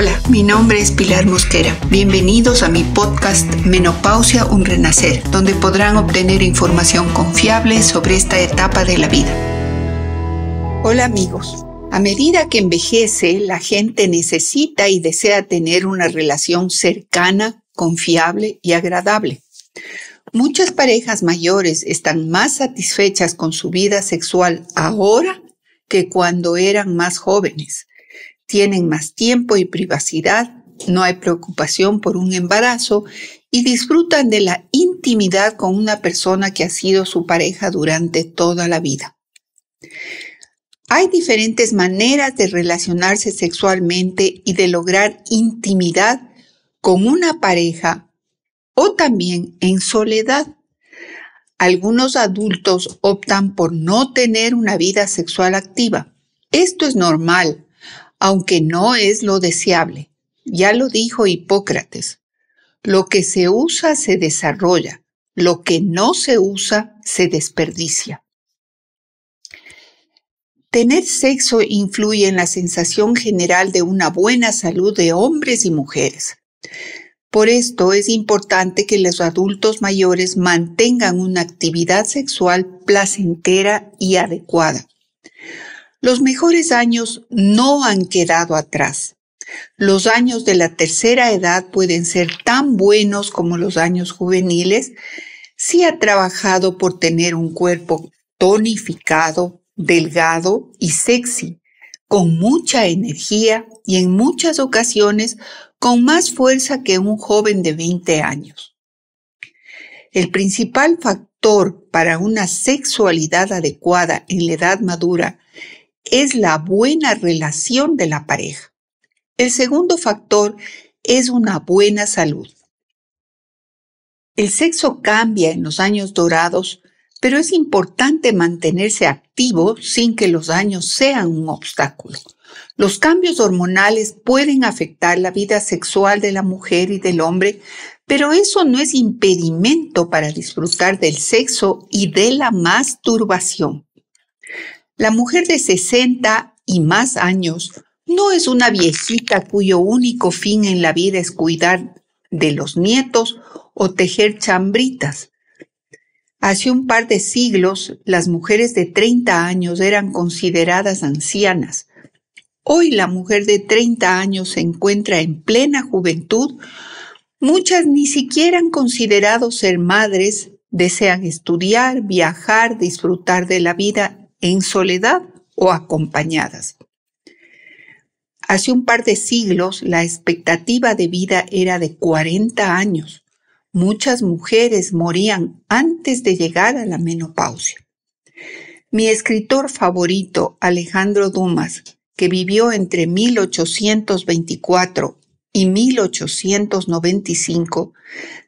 Hola, mi nombre es Pilar Mosquera. Bienvenidos a mi podcast Menopausia Un Renacer, donde podrán obtener información confiable sobre esta etapa de la vida. Hola amigos. A medida que envejece, la gente necesita y desea tener una relación cercana, confiable y agradable. Muchas parejas mayores están más satisfechas con su vida sexual ahora que cuando eran más jóvenes tienen más tiempo y privacidad, no hay preocupación por un embarazo y disfrutan de la intimidad con una persona que ha sido su pareja durante toda la vida. Hay diferentes maneras de relacionarse sexualmente y de lograr intimidad con una pareja o también en soledad. Algunos adultos optan por no tener una vida sexual activa. Esto es normal aunque no es lo deseable. Ya lo dijo Hipócrates, lo que se usa se desarrolla, lo que no se usa se desperdicia. Tener sexo influye en la sensación general de una buena salud de hombres y mujeres. Por esto es importante que los adultos mayores mantengan una actividad sexual placentera y adecuada. Los mejores años no han quedado atrás. Los años de la tercera edad pueden ser tan buenos como los años juveniles si ha trabajado por tener un cuerpo tonificado, delgado y sexy, con mucha energía y en muchas ocasiones con más fuerza que un joven de 20 años. El principal factor para una sexualidad adecuada en la edad madura es la buena relación de la pareja. El segundo factor es una buena salud. El sexo cambia en los años dorados, pero es importante mantenerse activo sin que los años sean un obstáculo. Los cambios hormonales pueden afectar la vida sexual de la mujer y del hombre, pero eso no es impedimento para disfrutar del sexo y de la masturbación. La mujer de 60 y más años no es una viejita cuyo único fin en la vida es cuidar de los nietos o tejer chambritas. Hace un par de siglos, las mujeres de 30 años eran consideradas ancianas. Hoy la mujer de 30 años se encuentra en plena juventud. Muchas ni siquiera han considerado ser madres, desean estudiar, viajar, disfrutar de la vida en soledad o acompañadas. Hace un par de siglos la expectativa de vida era de 40 años. Muchas mujeres morían antes de llegar a la menopausia. Mi escritor favorito, Alejandro Dumas, que vivió entre 1824 y 1895,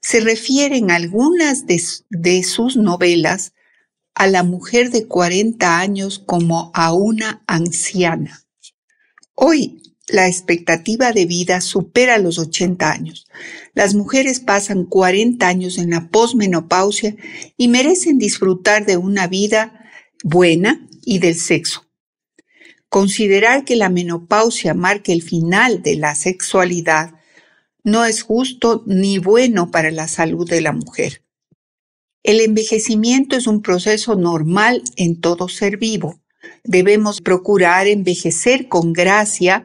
se refiere en algunas de sus novelas a la mujer de 40 años como a una anciana. Hoy la expectativa de vida supera los 80 años. Las mujeres pasan 40 años en la posmenopausia y merecen disfrutar de una vida buena y del sexo. Considerar que la menopausia marque el final de la sexualidad no es justo ni bueno para la salud de la mujer. El envejecimiento es un proceso normal en todo ser vivo. Debemos procurar envejecer con gracia,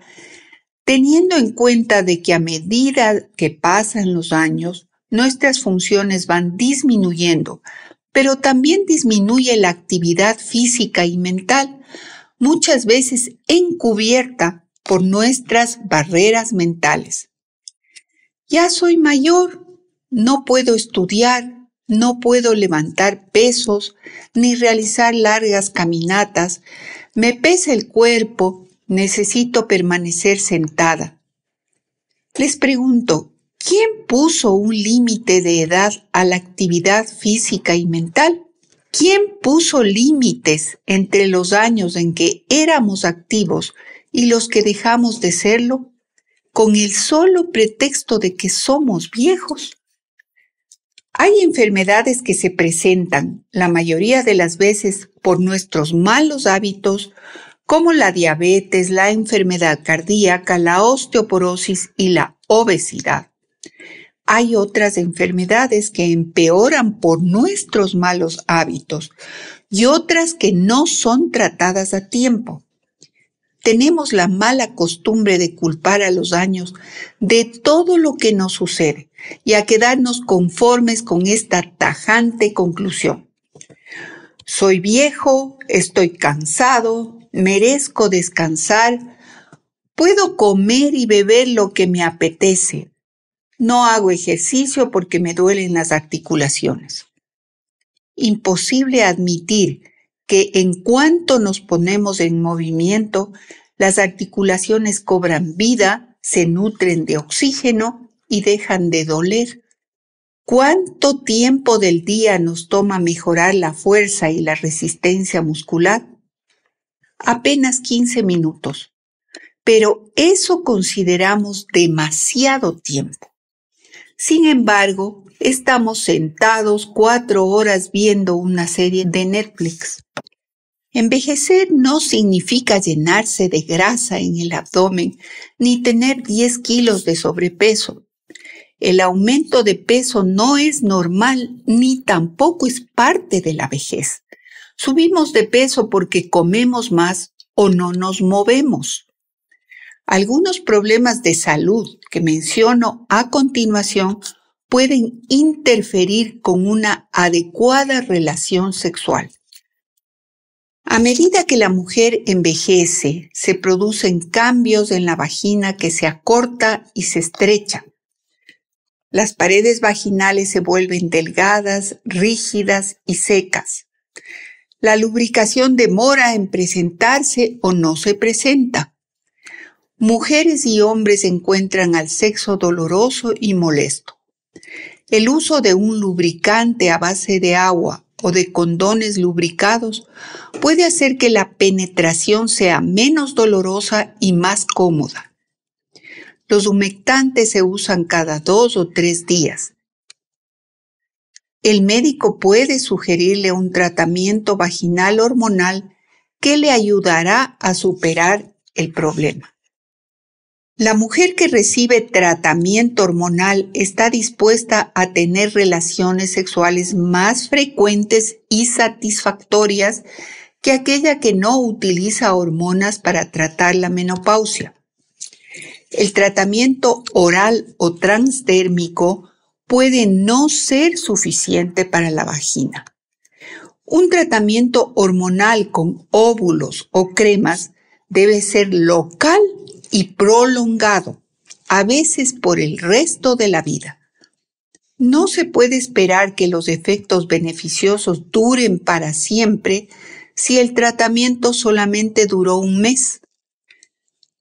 teniendo en cuenta de que a medida que pasan los años, nuestras funciones van disminuyendo, pero también disminuye la actividad física y mental, muchas veces encubierta por nuestras barreras mentales. Ya soy mayor, no puedo estudiar, no puedo levantar pesos ni realizar largas caminatas. Me pesa el cuerpo. Necesito permanecer sentada. Les pregunto, ¿quién puso un límite de edad a la actividad física y mental? ¿Quién puso límites entre los años en que éramos activos y los que dejamos de serlo con el solo pretexto de que somos viejos? Hay enfermedades que se presentan la mayoría de las veces por nuestros malos hábitos, como la diabetes, la enfermedad cardíaca, la osteoporosis y la obesidad. Hay otras enfermedades que empeoran por nuestros malos hábitos y otras que no son tratadas a tiempo tenemos la mala costumbre de culpar a los años de todo lo que nos sucede y a quedarnos conformes con esta tajante conclusión. Soy viejo, estoy cansado, merezco descansar, puedo comer y beber lo que me apetece. No hago ejercicio porque me duelen las articulaciones. Imposible admitir que en cuanto nos ponemos en movimiento, las articulaciones cobran vida, se nutren de oxígeno y dejan de doler. ¿Cuánto tiempo del día nos toma mejorar la fuerza y la resistencia muscular? Apenas 15 minutos. Pero eso consideramos demasiado tiempo. Sin embargo, estamos sentados cuatro horas viendo una serie de Netflix. Envejecer no significa llenarse de grasa en el abdomen ni tener 10 kilos de sobrepeso. El aumento de peso no es normal ni tampoco es parte de la vejez. Subimos de peso porque comemos más o no nos movemos. Algunos problemas de salud que menciono a continuación pueden interferir con una adecuada relación sexual. A medida que la mujer envejece, se producen cambios en la vagina que se acorta y se estrecha. Las paredes vaginales se vuelven delgadas, rígidas y secas. La lubricación demora en presentarse o no se presenta. Mujeres y hombres encuentran al sexo doloroso y molesto. El uso de un lubricante a base de agua o de condones lubricados puede hacer que la penetración sea menos dolorosa y más cómoda. Los humectantes se usan cada dos o tres días. El médico puede sugerirle un tratamiento vaginal hormonal que le ayudará a superar el problema. La mujer que recibe tratamiento hormonal está dispuesta a tener relaciones sexuales más frecuentes y satisfactorias que aquella que no utiliza hormonas para tratar la menopausia. El tratamiento oral o transdérmico puede no ser suficiente para la vagina. Un tratamiento hormonal con óvulos o cremas debe ser local y prolongado, a veces por el resto de la vida. No se puede esperar que los efectos beneficiosos duren para siempre si el tratamiento solamente duró un mes.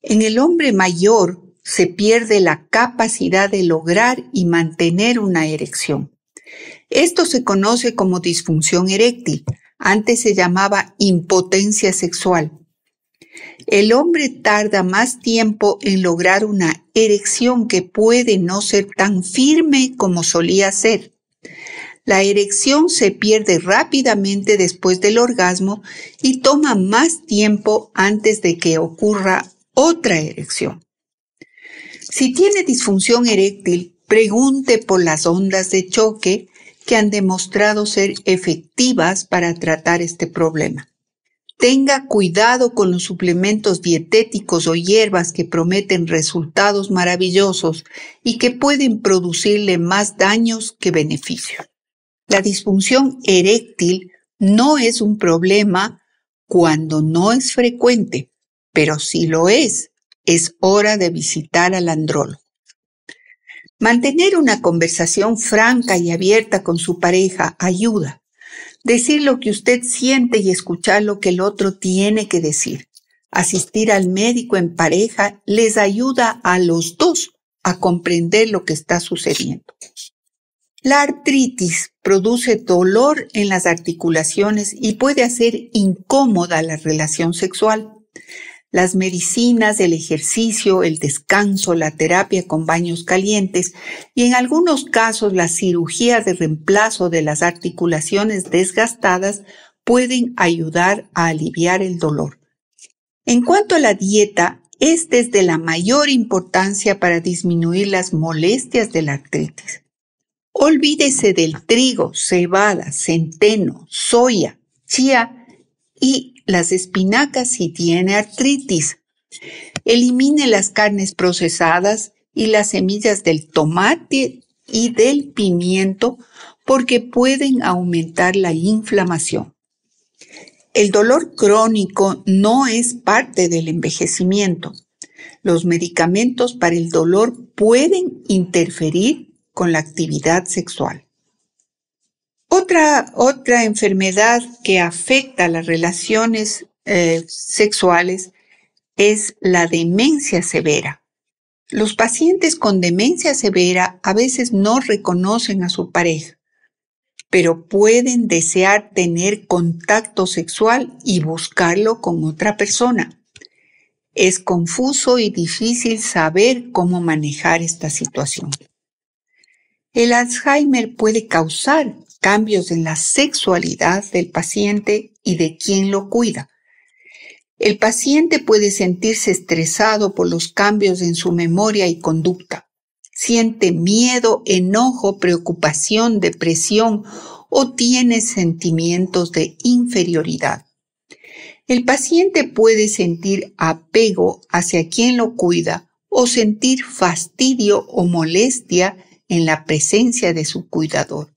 En el hombre mayor se pierde la capacidad de lograr y mantener una erección. Esto se conoce como disfunción eréctil. Antes se llamaba impotencia sexual. El hombre tarda más tiempo en lograr una erección que puede no ser tan firme como solía ser. La erección se pierde rápidamente después del orgasmo y toma más tiempo antes de que ocurra otra erección. Si tiene disfunción eréctil, pregunte por las ondas de choque que han demostrado ser efectivas para tratar este problema. Tenga cuidado con los suplementos dietéticos o hierbas que prometen resultados maravillosos y que pueden producirle más daños que beneficios. La disfunción eréctil no es un problema cuando no es frecuente, pero si lo es, es hora de visitar al andrólogo. Mantener una conversación franca y abierta con su pareja ayuda Decir lo que usted siente y escuchar lo que el otro tiene que decir. Asistir al médico en pareja les ayuda a los dos a comprender lo que está sucediendo. La artritis produce dolor en las articulaciones y puede hacer incómoda la relación sexual las medicinas, el ejercicio, el descanso, la terapia con baños calientes y en algunos casos la cirugía de reemplazo de las articulaciones desgastadas pueden ayudar a aliviar el dolor. En cuanto a la dieta, esta es de la mayor importancia para disminuir las molestias de la artritis. Olvídese del trigo, cebada, centeno, soya, chía y las espinacas si tiene artritis. Elimine las carnes procesadas y las semillas del tomate y del pimiento porque pueden aumentar la inflamación. El dolor crónico no es parte del envejecimiento. Los medicamentos para el dolor pueden interferir con la actividad sexual. Otra, otra enfermedad que afecta las relaciones eh, sexuales es la demencia severa. Los pacientes con demencia severa a veces no reconocen a su pareja, pero pueden desear tener contacto sexual y buscarlo con otra persona. Es confuso y difícil saber cómo manejar esta situación. El Alzheimer puede causar cambios en la sexualidad del paciente y de quien lo cuida. El paciente puede sentirse estresado por los cambios en su memoria y conducta. Siente miedo, enojo, preocupación, depresión o tiene sentimientos de inferioridad. El paciente puede sentir apego hacia quien lo cuida o sentir fastidio o molestia en la presencia de su cuidador.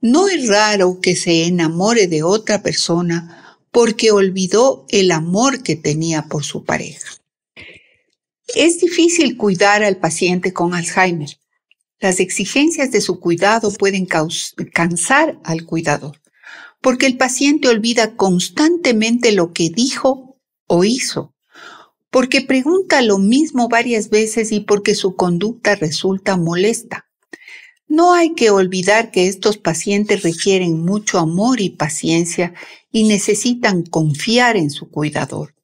No es raro que se enamore de otra persona porque olvidó el amor que tenía por su pareja. Es difícil cuidar al paciente con Alzheimer. Las exigencias de su cuidado pueden cansar al cuidador, porque el paciente olvida constantemente lo que dijo o hizo, porque pregunta lo mismo varias veces y porque su conducta resulta molesta. No hay que olvidar que estos pacientes requieren mucho amor y paciencia y necesitan confiar en su cuidador.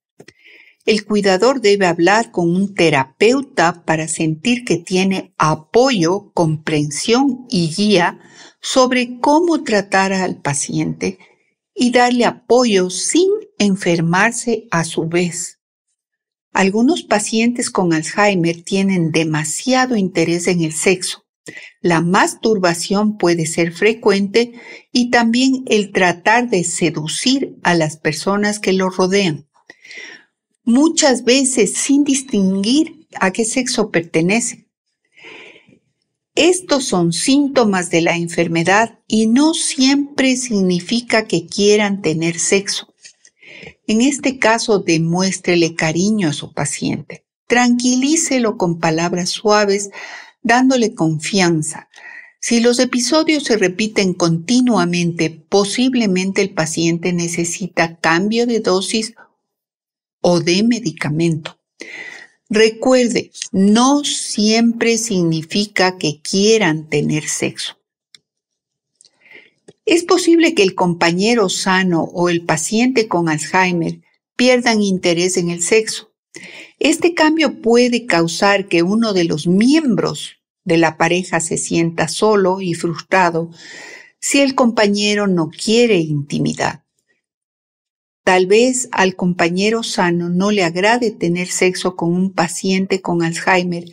El cuidador debe hablar con un terapeuta para sentir que tiene apoyo, comprensión y guía sobre cómo tratar al paciente y darle apoyo sin enfermarse a su vez. Algunos pacientes con Alzheimer tienen demasiado interés en el sexo la masturbación puede ser frecuente y también el tratar de seducir a las personas que lo rodean, muchas veces sin distinguir a qué sexo pertenece. Estos son síntomas de la enfermedad y no siempre significa que quieran tener sexo. En este caso, demuéstrele cariño a su paciente. Tranquilícelo con palabras suaves dándole confianza. Si los episodios se repiten continuamente, posiblemente el paciente necesita cambio de dosis o de medicamento. Recuerde, no siempre significa que quieran tener sexo. Es posible que el compañero sano o el paciente con Alzheimer pierdan interés en el sexo. Este cambio puede causar que uno de los miembros de la pareja se sienta solo y frustrado si el compañero no quiere intimidad. Tal vez al compañero sano no le agrade tener sexo con un paciente con Alzheimer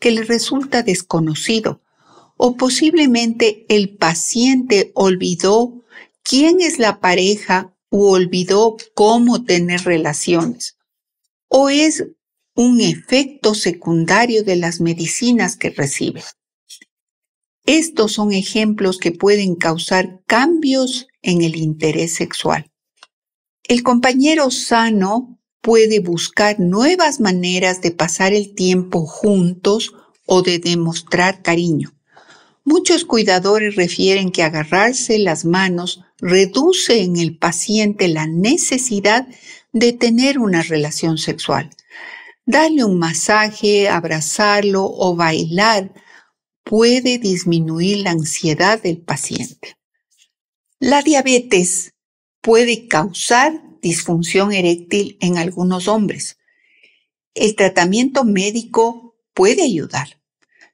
que le resulta desconocido o posiblemente el paciente olvidó quién es la pareja u olvidó cómo tener relaciones o es un efecto secundario de las medicinas que recibe. Estos son ejemplos que pueden causar cambios en el interés sexual. El compañero sano puede buscar nuevas maneras de pasar el tiempo juntos o de demostrar cariño. Muchos cuidadores refieren que agarrarse las manos reduce en el paciente la necesidad de tener una relación sexual. Darle un masaje, abrazarlo o bailar puede disminuir la ansiedad del paciente. La diabetes puede causar disfunción eréctil en algunos hombres. El tratamiento médico puede ayudar.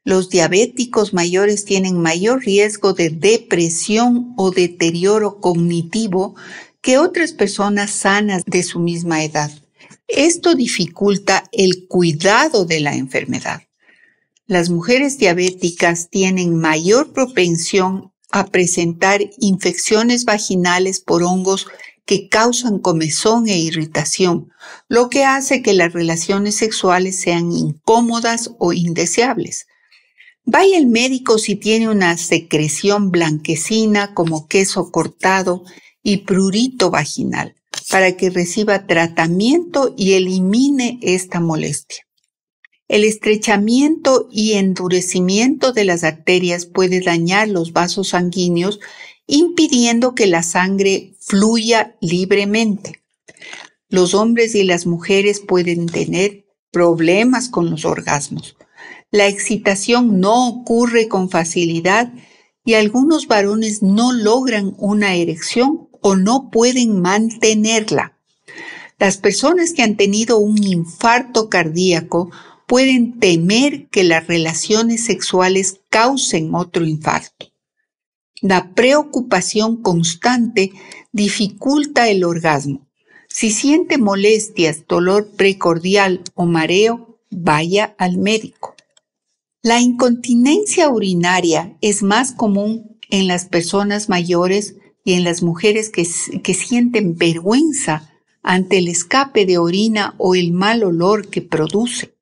Los diabéticos mayores tienen mayor riesgo de depresión o deterioro cognitivo que otras personas sanas de su misma edad. Esto dificulta el cuidado de la enfermedad. Las mujeres diabéticas tienen mayor propensión a presentar infecciones vaginales por hongos que causan comezón e irritación, lo que hace que las relaciones sexuales sean incómodas o indeseables. Vaya el médico si tiene una secreción blanquecina como queso cortado y prurito vaginal para que reciba tratamiento y elimine esta molestia. El estrechamiento y endurecimiento de las arterias puede dañar los vasos sanguíneos impidiendo que la sangre fluya libremente. Los hombres y las mujeres pueden tener problemas con los orgasmos. La excitación no ocurre con facilidad y algunos varones no logran una erección o no pueden mantenerla. Las personas que han tenido un infarto cardíaco pueden temer que las relaciones sexuales causen otro infarto. La preocupación constante dificulta el orgasmo. Si siente molestias, dolor precordial o mareo, vaya al médico. La incontinencia urinaria es más común en las personas mayores y en las mujeres que, que sienten vergüenza ante el escape de orina o el mal olor que produce.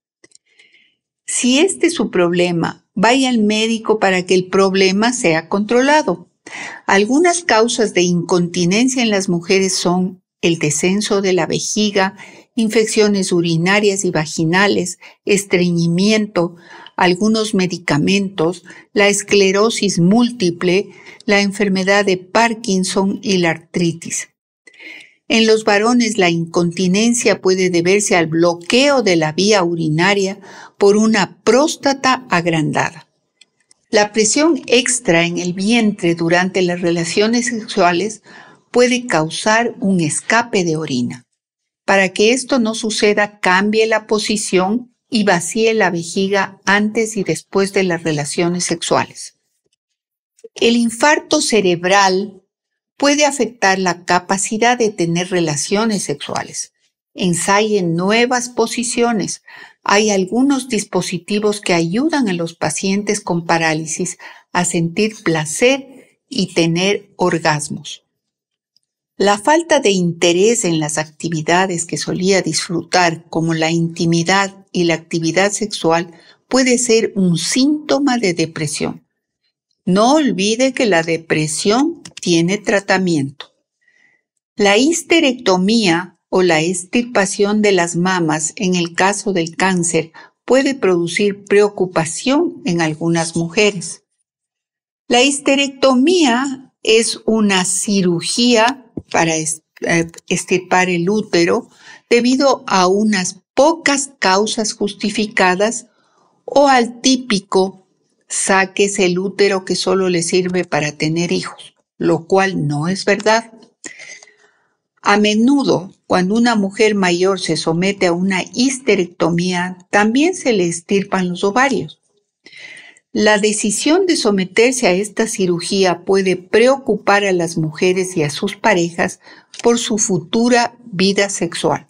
Si este es su problema, vaya al médico para que el problema sea controlado. Algunas causas de incontinencia en las mujeres son el descenso de la vejiga, infecciones urinarias y vaginales, estreñimiento, algunos medicamentos, la esclerosis múltiple, la enfermedad de Parkinson y la artritis. En los varones la incontinencia puede deberse al bloqueo de la vía urinaria por una próstata agrandada. La presión extra en el vientre durante las relaciones sexuales puede causar un escape de orina. Para que esto no suceda, cambie la posición y vacíe la vejiga antes y después de las relaciones sexuales. El infarto cerebral puede afectar la capacidad de tener relaciones sexuales. Ensayen nuevas posiciones. Hay algunos dispositivos que ayudan a los pacientes con parálisis a sentir placer y tener orgasmos. La falta de interés en las actividades que solía disfrutar, como la intimidad y la actividad sexual puede ser un síntoma de depresión. No olvide que la depresión tiene tratamiento. La histerectomía o la extirpación de las mamas en el caso del cáncer puede producir preocupación en algunas mujeres. La histerectomía es una cirugía para eh, extirpar el útero debido a unas pocas causas justificadas o al típico saques el útero que solo le sirve para tener hijos, lo cual no es verdad. A menudo, cuando una mujer mayor se somete a una histerectomía, también se le estirpan los ovarios. La decisión de someterse a esta cirugía puede preocupar a las mujeres y a sus parejas por su futura vida sexual.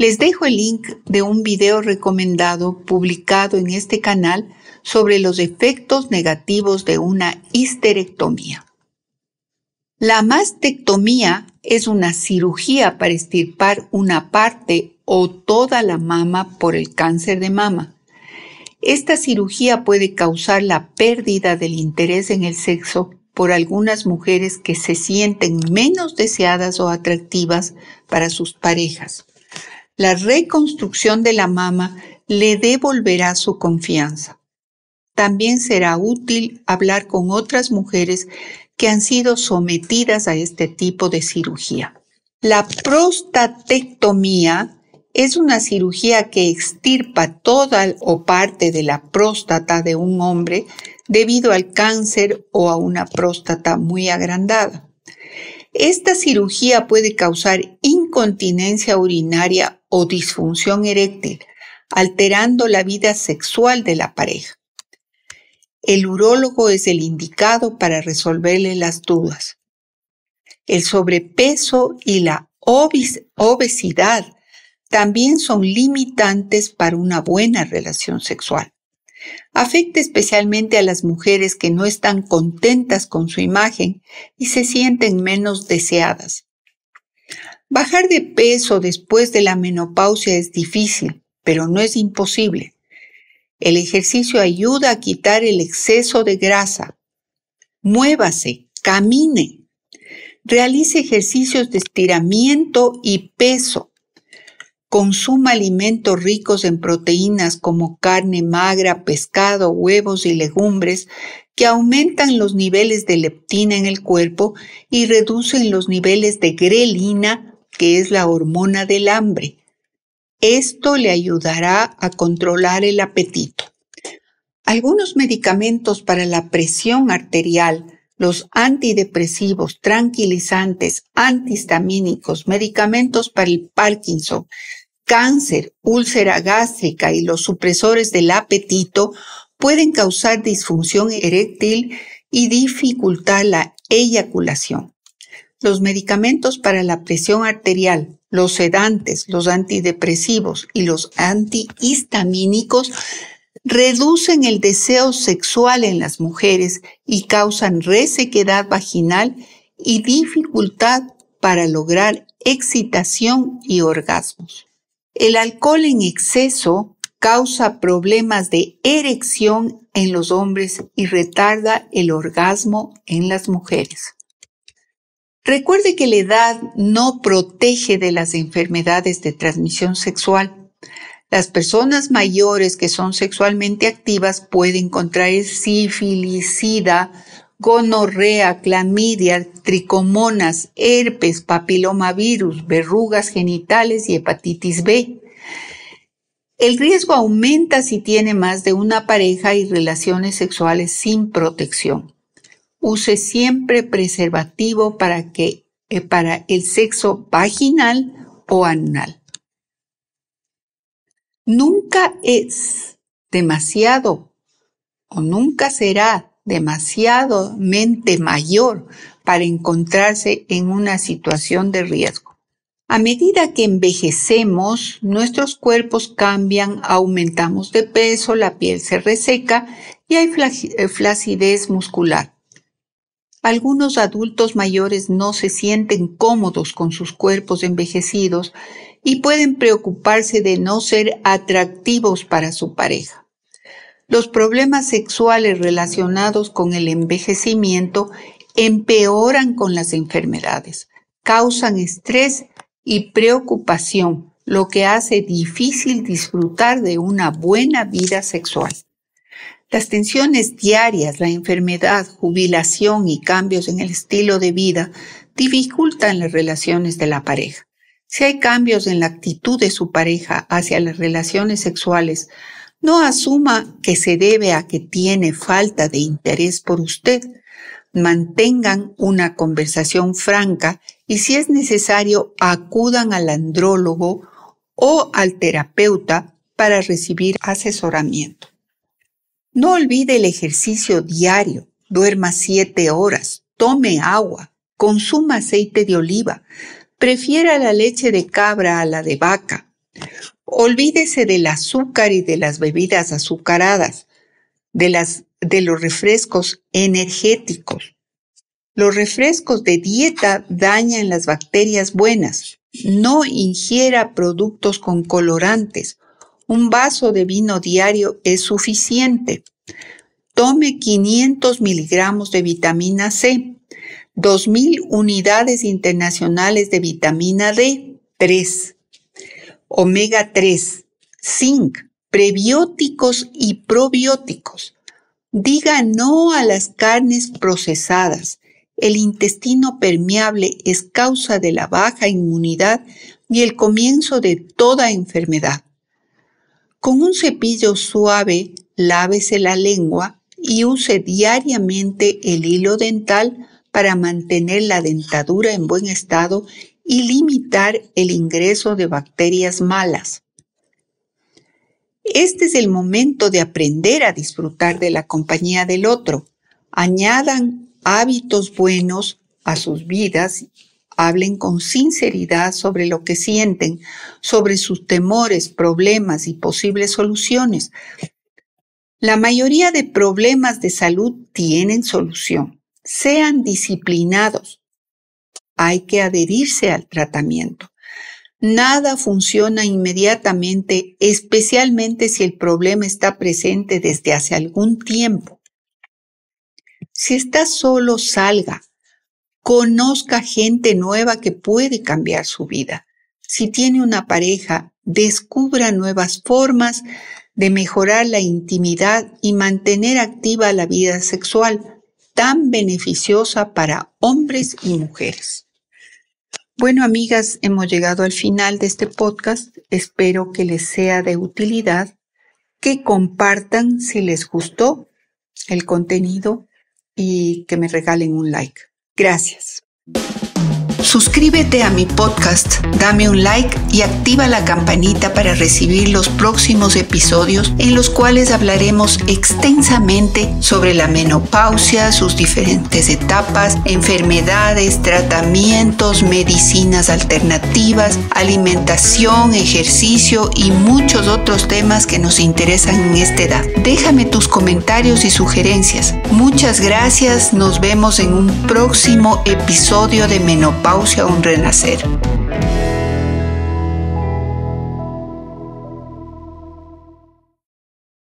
Les dejo el link de un video recomendado publicado en este canal sobre los efectos negativos de una histerectomía. La mastectomía es una cirugía para estirpar una parte o toda la mama por el cáncer de mama. Esta cirugía puede causar la pérdida del interés en el sexo por algunas mujeres que se sienten menos deseadas o atractivas para sus parejas la reconstrucción de la mama le devolverá su confianza. También será útil hablar con otras mujeres que han sido sometidas a este tipo de cirugía. La prostatectomía es una cirugía que extirpa toda o parte de la próstata de un hombre debido al cáncer o a una próstata muy agrandada. Esta cirugía puede causar incontinencia urinaria o disfunción eréctil, alterando la vida sexual de la pareja. El urólogo es el indicado para resolverle las dudas. El sobrepeso y la obesidad también son limitantes para una buena relación sexual. Afecta especialmente a las mujeres que no están contentas con su imagen y se sienten menos deseadas. Bajar de peso después de la menopausia es difícil, pero no es imposible. El ejercicio ayuda a quitar el exceso de grasa. Muévase, camine, realice ejercicios de estiramiento y peso. Consuma alimentos ricos en proteínas como carne magra, pescado, huevos y legumbres que aumentan los niveles de leptina en el cuerpo y reducen los niveles de grelina, que es la hormona del hambre. Esto le ayudará a controlar el apetito. Algunos medicamentos para la presión arterial los antidepresivos, tranquilizantes, antihistamínicos, medicamentos para el Parkinson, cáncer, úlcera gástrica y los supresores del apetito pueden causar disfunción eréctil y dificultar la eyaculación. Los medicamentos para la presión arterial, los sedantes, los antidepresivos y los antihistamínicos reducen el deseo sexual en las mujeres y causan resequedad vaginal y dificultad para lograr excitación y orgasmos. El alcohol en exceso causa problemas de erección en los hombres y retarda el orgasmo en las mujeres. Recuerde que la edad no protege de las enfermedades de transmisión sexual. Las personas mayores que son sexualmente activas pueden contraer sífilis, sida, gonorrea, clamidia, tricomonas, herpes, papilomavirus, verrugas genitales y hepatitis B. El riesgo aumenta si tiene más de una pareja y relaciones sexuales sin protección. Use siempre preservativo para, que, eh, para el sexo vaginal o anal. Nunca es demasiado o nunca será demasiado mente mayor para encontrarse en una situación de riesgo. A medida que envejecemos, nuestros cuerpos cambian, aumentamos de peso, la piel se reseca y hay eh, flacidez muscular. Algunos adultos mayores no se sienten cómodos con sus cuerpos envejecidos y pueden preocuparse de no ser atractivos para su pareja los problemas sexuales relacionados con el envejecimiento empeoran con las enfermedades, causan estrés y preocupación, lo que hace difícil disfrutar de una buena vida sexual. Las tensiones diarias, la enfermedad, jubilación y cambios en el estilo de vida dificultan las relaciones de la pareja. Si hay cambios en la actitud de su pareja hacia las relaciones sexuales, no asuma que se debe a que tiene falta de interés por usted. Mantengan una conversación franca y si es necesario acudan al andrólogo o al terapeuta para recibir asesoramiento. No olvide el ejercicio diario. Duerma siete horas, tome agua, consuma aceite de oliva, prefiera la leche de cabra a la de vaca. Olvídese del azúcar y de las bebidas azucaradas, de, los refrescos energéticos. Los refrescos de dieta dañan las bacterias buenas. No ingiera productos con colorantes. Un vaso de vino diario es suficiente. Tome 500 miligramos de vitamina C, 2.000 unidades internacionales de vitamina D, 3 omega 3, zinc, prebióticos y probióticos. Diga no a las carnes procesadas. El intestino permeable es causa de la baja inmunidad y el comienzo de toda enfermedad. Con un cepillo suave, lávese la lengua y use diariamente el hilo dental para mantener la dentadura en buen estado y limitar el ingreso de bacterias malas. Este es el momento de aprender a disfrutar de la compañía del otro. Añadan hábitos buenos a sus vidas, hablen con sinceridad sobre lo que sienten, sobre sus temores, problemas y posibles soluciones. La mayoría de problemas de salud tienen solución. Sean disciplinados, hay que adherirse al tratamiento. Nada funciona inmediatamente, especialmente si el problema está presente desde hace algún tiempo. Si está solo, salga. Conozca gente nueva que puede cambiar su vida. Si tiene una pareja, descubra nuevas formas de mejorar la intimidad y mantener activa la vida sexual, tan beneficiosa para hombres y mujeres. Bueno, amigas, hemos llegado al final de este podcast. Espero que les sea de utilidad, que compartan si les gustó el contenido y que me regalen un like. Gracias. Suscríbete a mi podcast, dame un like y activa la campanita para recibir los próximos episodios en los cuales hablaremos extensamente sobre la menopausia, sus diferentes etapas, enfermedades, tratamientos, medicinas alternativas, alimentación, ejercicio y muchos otros temas que nos interesan en esta edad. Déjame tus comentarios y sugerencias. Muchas gracias, nos vemos en un próximo episodio de Menopausia a un renacer.